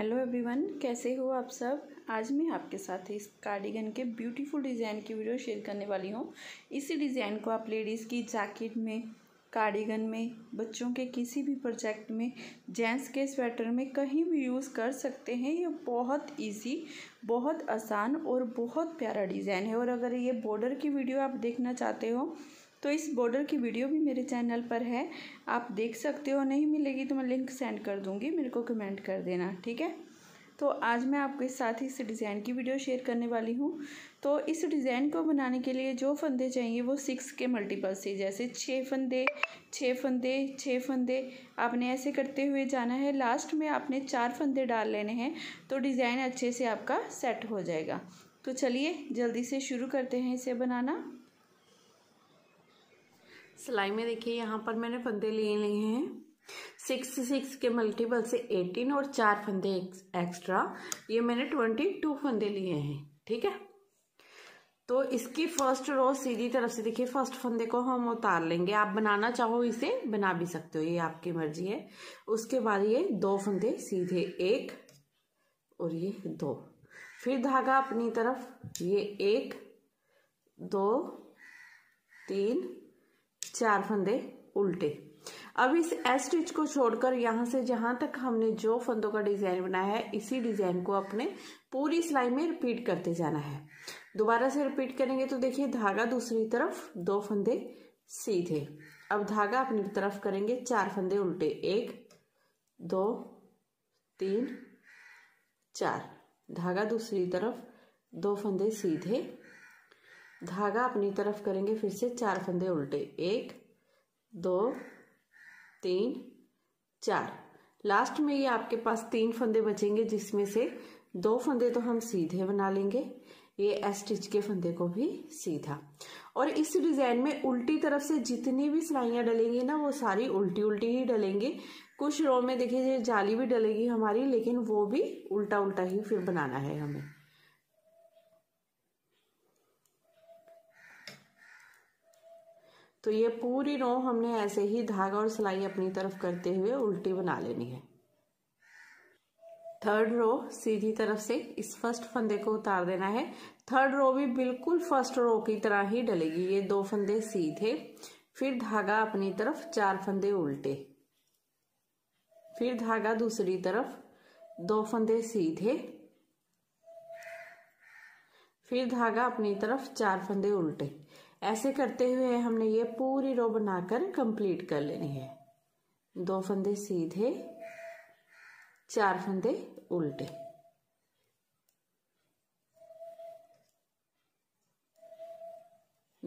hello everyone कैसे हो आप सब आज मैं आपके साथ इस कार्डिगन के ब्यूटीफुल डिज़ाइन की वीडियो शेयर करने वाली हूँ इसी डिज़ाइन को आप लेडीज़ की जैकेट में कार्डिगन में बच्चों के किसी भी प्रोजेक्ट में जेंट्स के स्वेटर में कहीं भी यूज़ कर सकते हैं ये बहुत इजी बहुत आसान और बहुत प्यारा डिज़ाइन है और अगर ये बॉर्डर की वीडियो आप देखना चाहते हो तो इस बॉर्डर की वीडियो भी मेरे चैनल पर है आप देख सकते हो नहीं मिलेगी तो मैं लिंक सेंड कर दूँगी मेरे को कमेंट कर देना ठीक है तो आज मैं आपके साथ ही इस डिज़ाइन की वीडियो शेयर करने वाली हूँ तो इस डिज़ाइन को बनाने के लिए जो फंदे चाहिए वो सिक्स के मल्टीपल से जैसे छः फंदे छः फंदे छः फंदे आपने ऐसे करते हुए जाना है लास्ट में आपने चार फंदे डाल लेने हैं तो डिज़ाइन अच्छे से आपका सेट हो जाएगा तो चलिए जल्दी से शुरू करते हैं इसे बनाना सिलाई में देखिए यहाँ पर मैंने फंदे लिए लिए हैं सिक्स सिक्स के मल्टीपल से एटीन और चार फंदे एक्स्ट्रा ये मैंने ट्वेंटी टू फंदे लिए हैं ठीक है तो इसकी फर्स्ट रो सीधी तरफ से देखिए फर्स्ट फंदे को हम उतार लेंगे आप बनाना चाहो इसे बना भी सकते हो ये आपकी मर्जी है उसके बाद ये दो फंदे सीधे एक और ये दो फिर धागा अपनी तरफ ये एक दो तीन चार फंदे उल्टे अब इस एस स्टिच को छोड़कर यहाँ से जहां तक हमने जो फंदों का डिज़ाइन बनाया है इसी डिज़ाइन को अपने पूरी सिलाई में रिपीट करते जाना है दोबारा से रिपीट करेंगे तो देखिए धागा दूसरी तरफ दो फंदे सीधे अब धागा अपनी तरफ करेंगे चार फंदे उल्टे एक दो तीन चार धागा दूसरी तरफ दो फंदे सीधे धागा अपनी तरफ करेंगे फिर से चार फंदे उल्टे एक दो तीन चार लास्ट में ये आपके पास तीन फंदे बचेंगे जिसमें से दो फंदे तो हम सीधे बना लेंगे ये स्टिच के फंदे को भी सीधा और इस डिज़ाइन में उल्टी तरफ से जितनी भी सिलाइयाँ डलेंगी ना वो सारी उल्टी उल्टी ही डलेंगी कुछ रो में देखिए जाली भी डलेगी हमारी लेकिन वो भी उल्टा उल्टा ही फिर बनाना है हमें तो ये पूरी रो हमने ऐसे ही धागा और सिलाई अपनी तरफ करते हुए उल्टी बना लेनी है थर्ड रो सीधी तरफ से इस फर्स्ट फंदे को उतार देना है थर्ड रो भी बिल्कुल फर्स्ट रो की तरह ही डलेगी ये दो फंदे सीधे फिर धागा अपनी तरफ चार फंदे उल्टे फिर धागा दूसरी तरफ दो फंदे सीधे फिर धागा अपनी तरफ चार फंदे उल्टे ऐसे करते हुए हमने ये पूरी रो बनाकर कंप्लीट कर लेनी है दो फंदे सीधे चार फंदे उल्टे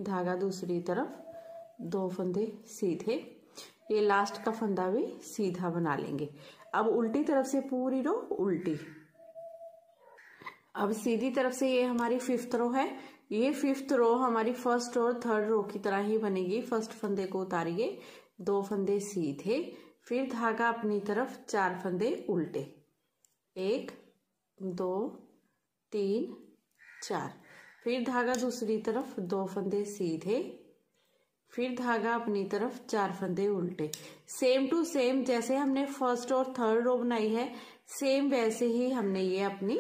धागा दूसरी तरफ दो फंदे सीधे ये लास्ट का फंदा भी सीधा बना लेंगे अब उल्टी तरफ से पूरी रो उल्टी अब सीधी तरफ से ये हमारी फिफ्थ रो है ये फिफ्थ रो हमारी फर्स्ट और थर्ड रो की तरह ही बनेगी फर्स्ट फंदे को उतारिए दो फंदे सीधे फिर धागा अपनी तरफ चार फंदे उल्टे एक दो तीन चार फिर धागा दूसरी तरफ दो फंदे सीधे फिर धागा अपनी तरफ चार फंदे उल्टे सेम टू सेम जैसे हमने फर्स्ट और थर्ड रो बनाई है सेम वैसे ही हमने ये अपनी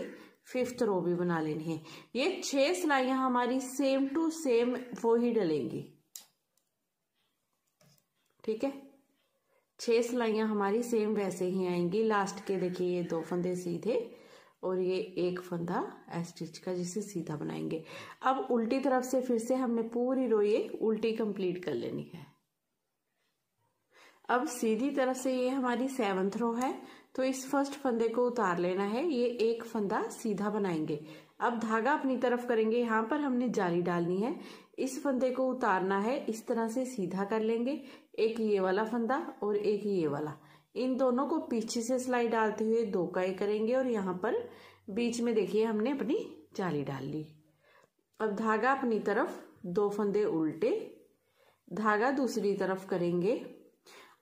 फिफ्थ रो भी बना लेनी है ये छह सिलाइया हमारी सेम टू सेम वो ही डलेंगी ठीक है छह सिलाइया हमारी सेम वैसे ही आएंगी लास्ट के देखिए ये दो फंदे सीधे और ये एक फंदा स्टिच का जिसे सीधा बनाएंगे अब उल्टी तरफ से फिर से हमने पूरी रो ये उल्टी कंप्लीट कर लेनी है अब सीधी तरफ से ये हमारी सेवन थ्रो है तो इस फर्स्ट फंदे को उतार लेना है ये एक फंदा सीधा बनाएंगे अब धागा अपनी तरफ करेंगे यहाँ पर हमने जाली डालनी है इस फंदे को उतारना है इस तरह से सीधा कर लेंगे एक ये वाला फंदा और एक ये वाला इन दोनों को पीछे से सिलाई डालते हुए दो काई करेंगे और यहाँ पर बीच में देखिए हमने अपनी जाली डाल ली अब धागा अपनी तरफ दो फंदे उल्टे धागा दूसरी तरफ करेंगे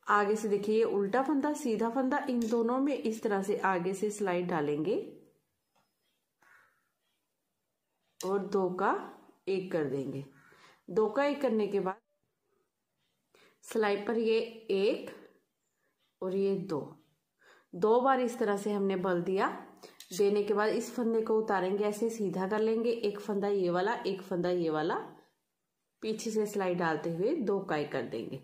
आगे से देखिए ये उल्टा फंदा सीधा फंदा इन दोनों में इस तरह से आगे से स्लाइड डालेंगे और दो का एक कर देंगे दो का एक करने के बाद सिलाई पर ये एक और ये दो दो बार इस तरह से हमने बल दिया देने के बाद इस फंदे को उतारेंगे ऐसे सीधा कर लेंगे एक फंदा ये वाला एक फंदा ये वाला पीछे से सिलाई डालते हुए दो का एक कर देंगे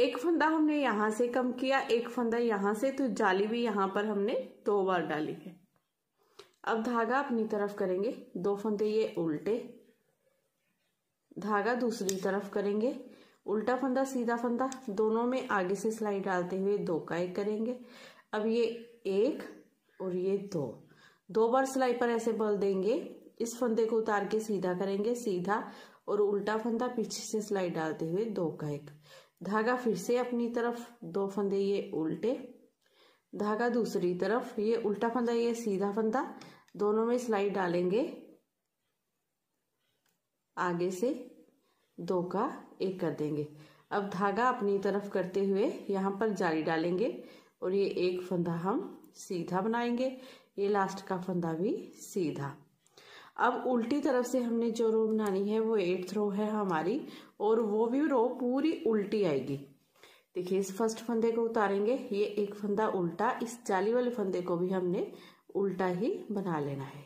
एक फंदा हमने यहां से कम किया एक फंदा यहां से तो जाली भी यहां पर हमने दो बार डाली है अब धागा अपनी तरफ करेंगे दो फंदे ये उल्टे धागा दूसरी तरफ करेंगे उल्टा फंदा सीधा फंदा दोनों में आगे से सिलाई डालते हुए दो का एक करेंगे अब ये एक और ये दो दो बार सिलाई पर ऐसे बल देंगे इस फंदे को उतार के सीधा करेंगे सीधा और उल्टा फंदा पीछे से सिलाई डालते हुए दो का एक धागा फिर से अपनी तरफ दो फंदे ये उल्टे धागा दूसरी तरफ ये उल्टा फंदा ये सीधा फंदा दोनों में सिलाई डालेंगे आगे से दो का एक कर देंगे अब धागा अपनी तरफ करते हुए यहाँ पर जाली डालेंगे और ये एक फंदा हम सीधा बनाएंगे ये लास्ट का फंदा भी सीधा अब उल्टी तरफ से हमने जो रो बनानी है वो एट्थ रो है हमारी और वो भी रो पूरी उल्टी आएगी देखिए इस फर्स्ट फंदे को उतारेंगे ये एक फंदा उल्टा इस जाली वाले फंदे को भी हमने उल्टा ही बना लेना है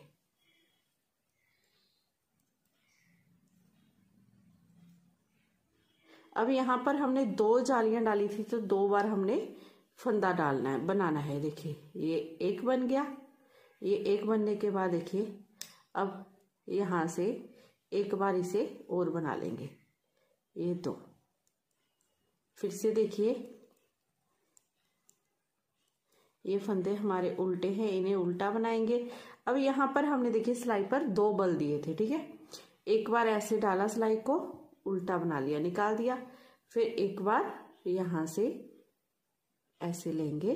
अब यहां पर हमने दो जालियां डाली थी तो दो बार हमने फंदा डालना है बनाना है देखिए ये एक बन गया ये एक बनने के बाद देखिए अब यहां से एक बार इसे और बना लेंगे ये दो फिर से देखिए ये फंदे हमारे उल्टे हैं इन्हें उल्टा बनाएंगे अब यहाँ पर हमने देखिए सिलाई पर दो बल दिए थे ठीक है एक बार ऐसे डाला सिलाई को उल्टा बना लिया निकाल दिया फिर एक बार यहाँ से ऐसे लेंगे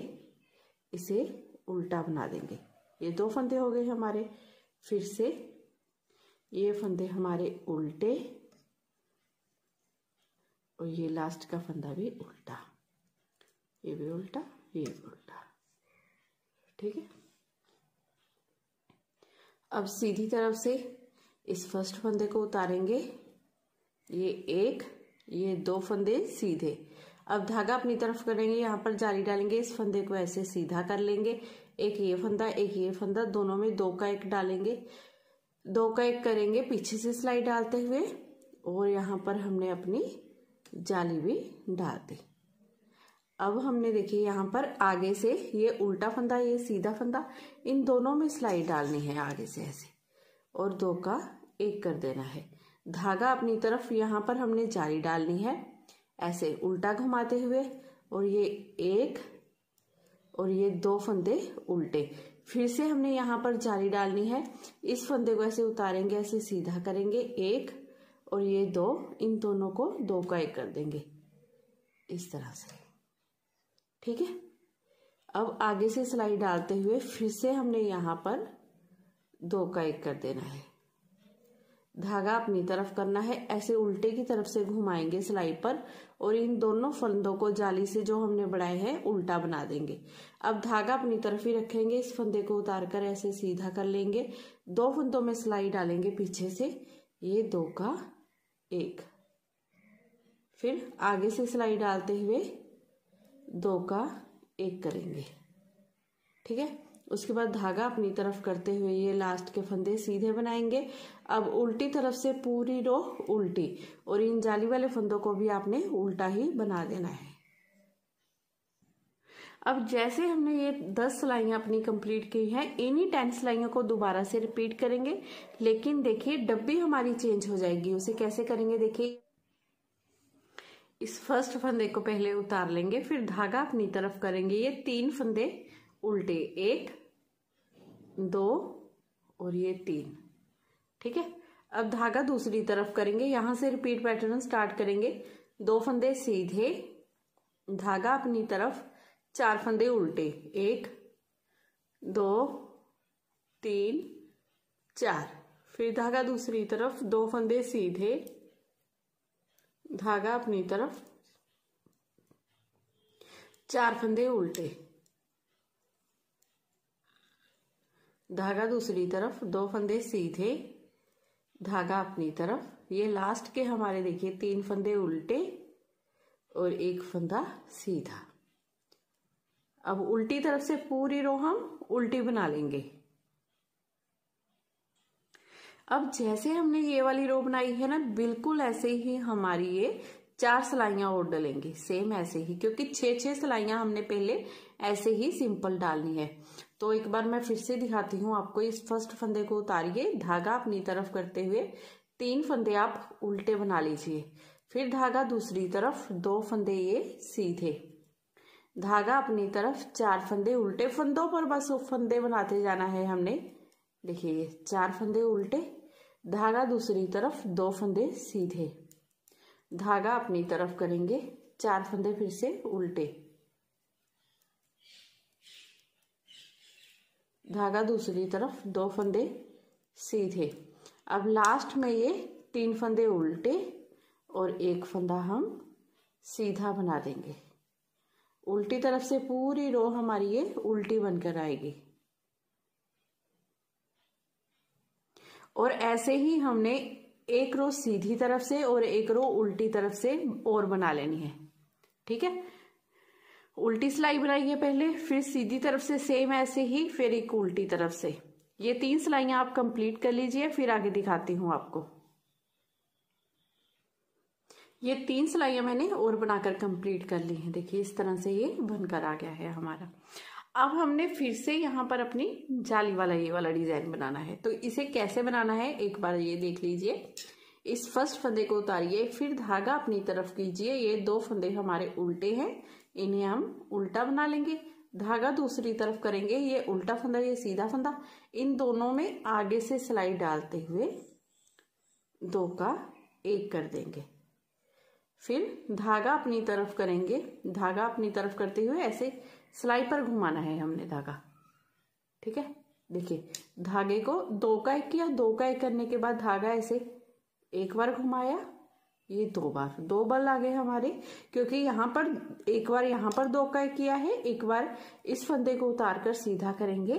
इसे उल्टा बना देंगे ये दो फंदे हो गए हमारे फिर से ये फंदे हमारे उल्टे और ये लास्ट का फंदा भी उल्टा ये भी उल्टा ये भी उल्टा ठीक है अब सीधी तरफ से इस फर्स्ट फंदे को उतारेंगे ये एक ये दो फंदे सीधे अब धागा अपनी तरफ करेंगे यहाँ पर जाली डालेंगे इस फंदे को ऐसे सीधा कर लेंगे एक ये फंदा एक ये फंदा दोनों में दो का एक डालेंगे दो का एक करेंगे पीछे से सिलाई डालते हुए और यहाँ पर हमने अपनी जाली भी डाल दी अब हमने देखिए यहाँ पर आगे से ये उल्टा फंदा ये सीधा फंदा इन दोनों में सिलाई डालनी है आगे से ऐसे और दो का एक कर देना है धागा अपनी तरफ यहाँ पर हमने जाली डालनी है ऐसे उल्टा घुमाते हुए और ये एक और ये दो फंदे उल्टे फिर से हमने यहाँ पर जाली डालनी है इस फंदे को ऐसे उतारेंगे ऐसे सीधा करेंगे एक और ये दो इन दोनों को दो का एक कर देंगे इस तरह से ठीक है अब आगे से सिलाई डालते हुए फिर से हमने यहाँ पर दो का एक कर देना है धागा अपनी तरफ करना है ऐसे उल्टे की तरफ से घुमाएंगे सिलाई पर और इन दोनों फंदों को जाली से जो हमने बढ़ाए हैं उल्टा बना देंगे अब धागा अपनी तरफ ही रखेंगे इस फंदे को उतार कर ऐसे सीधा कर लेंगे दो फंदों में सिलाई डालेंगे पीछे से ये दो का एक फिर आगे से सिलाई डालते हुए दो का एक करेंगे ठीक है उसके बाद धागा अपनी तरफ करते हुए ये लास्ट के फंदे सीधे बनाएंगे अब उल्टी तरफ से पूरी रो उल्टी और इन जाली वाले फंदों को भी आपने उल्टा ही बना देना है अब जैसे हमने ये दस सिलाइयाँ अपनी कंप्लीट की हैं इन्हीं टेन सिलाइयों को दोबारा से रिपीट करेंगे लेकिन देखिए डब्बी हमारी चेंज हो जाएगी उसे कैसे करेंगे देखिए इस फर्स्ट फंदे को पहले उतार लेंगे फिर धागा अपनी तरफ करेंगे ये तीन फंदे उल्टे एक दो और ये तीन ठीक है अब धागा दूसरी तरफ करेंगे यहाँ से रिपीट पैटर्न स्टार्ट करेंगे दो फंदे सीधे धागा अपनी तरफ चार फंदे उल्टे एक दो तीन चार फिर धागा दूसरी तरफ दो फंदे सीधे धागा अपनी तरफ चार फंदे उल्टे धागा दूसरी तरफ दो फंदे सीधे धागा अपनी तरफ ये लास्ट के हमारे देखिए तीन फंदे उल्टे और एक फंदा सीधा अब उल्टी तरफ से पूरी रो हम उल्टी बना लेंगे अब जैसे हमने ये वाली रो बनाई है ना बिल्कुल ऐसे ही हमारी ये चार सिलाइया और डालेंगे सेम ऐसे ही क्योंकि छह छह सिलाइयाँ हमने पहले ऐसे ही सिंपल डालनी है तो एक बार मैं फिर से दिखाती हूँ आपको इस फर्स्ट फंदे को उतारिए धागा अपनी तरफ करते हुए तीन फंदे आप उल्टे बना लीजिए फिर धागा दूसरी तरफ दो फंदे ये सीधे धागा अपनी तरफ चार फंदे उल्टे फंदों पर बस फंदे बनाते जाना है हमने देखिए चार फंदे उल्टे धागा दूसरी तरफ दो फंदे सीधे धागा अपनी तरफ करेंगे चार फंदे फिर से उल्टे धागा दूसरी तरफ दो फंदे सीधे अब लास्ट में ये तीन फंदे उल्टे और एक फंदा हम सीधा बना देंगे उल्टी तरफ से पूरी रो हमारी ये उल्टी बनकर आएगी और ऐसे ही हमने एक रो सीधी तरफ से और एक रो उल्टी तरफ से और बना लेनी है ठीक है उल्टी सिलाई बनाइए पहले फिर सीधी तरफ से सेम ऐसे ही फिर एक उल्टी तरफ से ये तीन सिलाइया आप कंप्लीट कर लीजिए फिर आगे दिखाती हूं आपको ये तीन सिलाइयाँ मैंने और बनाकर कंप्लीट कर ली हैं देखिए इस तरह से ये बनकर आ गया है हमारा अब हमने फिर से यहाँ पर अपनी जाली वाला ये वाला डिज़ाइन बनाना है तो इसे कैसे बनाना है एक बार ये देख लीजिए इस फर्स्ट फंदे को उतारिए फिर धागा अपनी तरफ कीजिए ये दो फंदे हमारे उल्टे हैं इन्हें हम उल्टा बना लेंगे धागा दूसरी तरफ करेंगे ये उल्टा फंदा ये सीधा फंदा इन दोनों में आगे से सिलाई डालते हुए दो का एक कर देंगे फिर धागा अपनी तरफ करेंगे धागा अपनी तरफ करते हुए ऐसे सिलाई पर घुमाना है हमने धागा ठीक है देखिए धागे को दो का एक किया दो का एक करने के बाद धागा ऐसे एक बार घुमाया ये दो बार दो बल आ गए हमारे क्योंकि यहाँ पर एक बार यहाँ पर दो का एक किया है एक बार इस फंदे को उतार कर सीधा करेंगे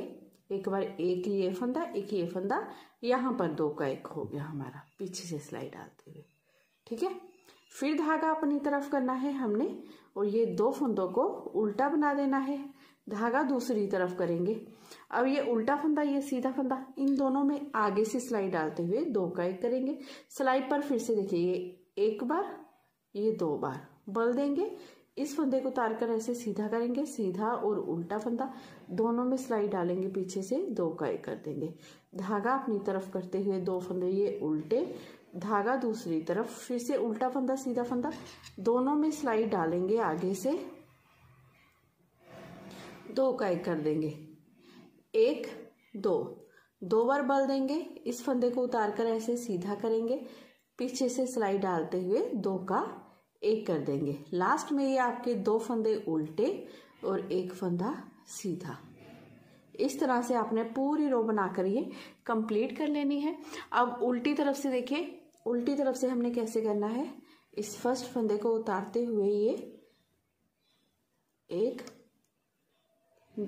एक बार एक ये फंदा एक ये फंदा यहाँ पर दो का एक हो गया हमारा पीछे से सिलाई डालते हुए ठीक है फिर धागा अपनी तरफ करना है हमने और ये दो फंदों को उल्टा बना देना है धागा दूसरी तरफ करेंगे अब ये उल्टा फंदा ये सीधा फंदा इन दोनों में आगे से सिलाई डालते हुए दो का एक करेंगे सिलाई पर फिर से देखिए ये एक बार ये दो बार बल देंगे इस फंदे को उतार कर ऐसे सीधा करेंगे सीधा और उल्टा फंदा दोनों में सिलाई डालेंगे पीछे से दो का एक कर देंगे धागा अपनी तरफ करते हुए दो फंदे ये उल्टे धागा दूसरी तरफ फिर से उल्टा फंदा सीधा फंदा दोनों में सिलाई डालेंगे आगे से दो का एक कर देंगे एक दो दो बार बल देंगे इस फंदे को उतार कर ऐसे सीधा करेंगे पीछे से सिलाई डालते हुए दो का एक कर देंगे लास्ट में ये आपके दो फंदे उल्टे और एक फंदा सीधा इस तरह से आपने पूरी रो बनाकर ये कंप्लीट कर लेनी है अब उल्टी तरफ से देखिए उल्टी तरफ से हमने कैसे करना है इस फर्स्ट फंदे को उतारते हुए ये एक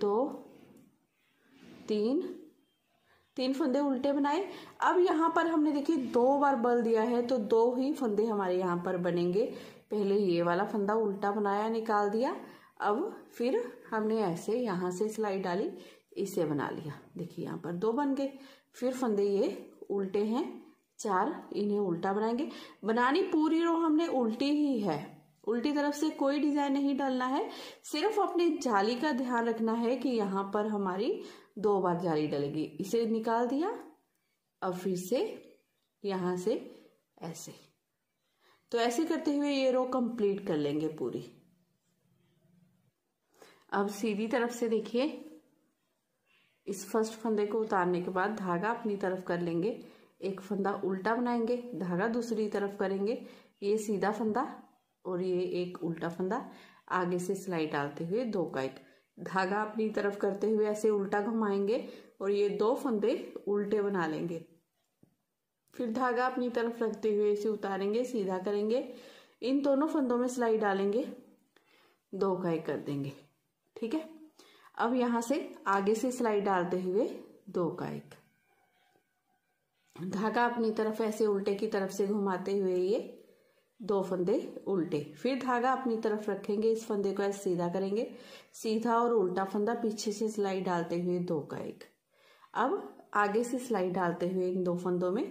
दो तीन तीन फंदे उल्टे बनाए अब यहाँ पर हमने देखिए दो बार बल दिया है तो दो ही फंदे हमारे यहाँ पर बनेंगे पहले ये वाला फंदा उल्टा बनाया निकाल दिया अब फिर हमने ऐसे यहाँ से सिलाई डाली इसे बना लिया देखिए यहाँ पर दो बन गए फिर फंदे ये उल्टे हैं चार इन्हें उल्टा बनाएंगे बनानी पूरी रो हमने उल्टी ही है उल्टी तरफ से कोई डिजाइन नहीं डालना है सिर्फ अपने जाली का ध्यान रखना है कि यहाँ पर हमारी दो बार जाली डलेगी इसे निकाल दिया अब फिर से यहाँ से ऐसे तो ऐसे करते हुए ये रो कंप्लीट कर लेंगे पूरी अब सीधी तरफ से देखिए इस फर्स्ट फंदे को उतारने के बाद धागा अपनी तरफ कर लेंगे एक फंदा उल्टा बनाएंगे धागा दूसरी तरफ करेंगे ये सीधा फंदा और ये एक उल्टा फंदा आगे से सिलाई डालते हुए दो का एक धागा अपनी तरफ करते हुए ऐसे उल्टा घुमाएंगे और ये दो फंदे उल्टे बना लेंगे फिर धागा अपनी तरफ रखते हुए इसे उतारेंगे सीधा करेंगे इन दोनों फंदों में सिलाई डालेंगे दो का एक कर देंगे ठीक है अब यहाँ से आगे से सिलाई डालते हुए दो का एक धागा अपनी तरफ ऐसे उल्टे की तरफ से घुमाते हुए ये दो फंदे उल्टे फिर धागा अपनी तरफ रखेंगे इस फंदे को ऐसे सीधा करेंगे सीधा और उल्टा फंदा पीछे से सिलाई डालते हुए दो का एक अब आगे से सिलाई डालते हुए इन दो फंदों में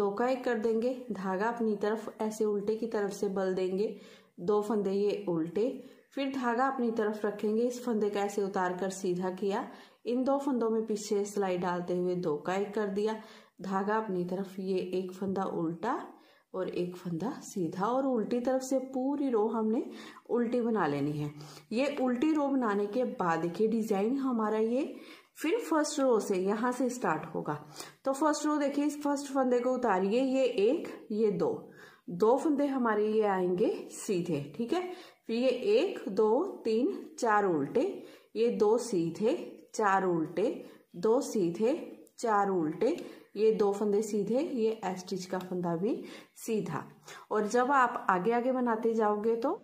दो का एक कर देंगे धागा अपनी तरफ ऐसे उल्टे की तरफ से बल देंगे दो फंदे ये उल्टे फिर धागा अपनी तरफ रखेंगे इस फंदे का ऐसे उतार कर सीधा किया इन दो फंदों में पीछे सिलाई डालते हुए दो का एक कर दिया धागा अपनी तरफ ये एक फंदा उल्टा और एक फंदा सीधा और उल्टी तरफ से पूरी रो हमने उल्टी बना लेनी है ये उल्टी रो बनाने के बाद देखिए डिज़ाइन हमारा ये फिर फर्स्ट रो से यहाँ से स्टार्ट होगा तो फर्स्ट रो देखिए इस फर्स्ट फंदे को उतारिए ये एक ये दो दो फंदे हमारे ये आएंगे सीधे ठीक है फिर ये एक दो तीन चार उल्टे ये दो सीधे चार उल्टे दो सीधे चार उल्टे ये दो फंदे सीधे ये एस्टिच स्टिच का फंदा भी सीधा और जब आप आगे आगे बनाते जाओगे तो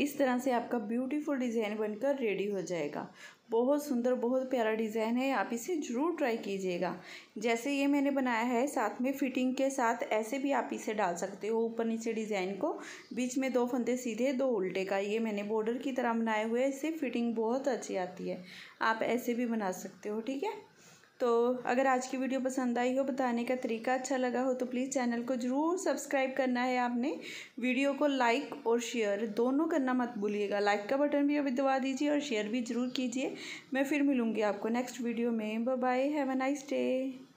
इस तरह से आपका ब्यूटीफुल डिज़ाइन बनकर रेडी हो जाएगा बहुत सुंदर बहुत प्यारा डिज़ाइन है आप इसे ज़रूर ट्राई कीजिएगा जैसे ये मैंने बनाया है साथ में फिटिंग के साथ ऐसे भी आप इसे डाल सकते हो ऊपर नीचे डिज़ाइन को बीच में दो फंदे सीधे दो उल्टे का ये मैंने बॉर्डर की तरह बनाए हुए इससे फिटिंग बहुत अच्छी आती है आप ऐसे भी बना सकते हो ठीक है तो अगर आज की वीडियो पसंद आई हो बताने का तरीका अच्छा लगा हो तो प्लीज़ चैनल को ज़रूर सब्सक्राइब करना है आपने वीडियो को लाइक और शेयर दोनों करना मत भूलिएगा लाइक का बटन भी अभी दबा दीजिए और शेयर भी ज़रूर कीजिए मैं फिर मिलूँगी आपको नेक्स्ट वीडियो में bye have a nice day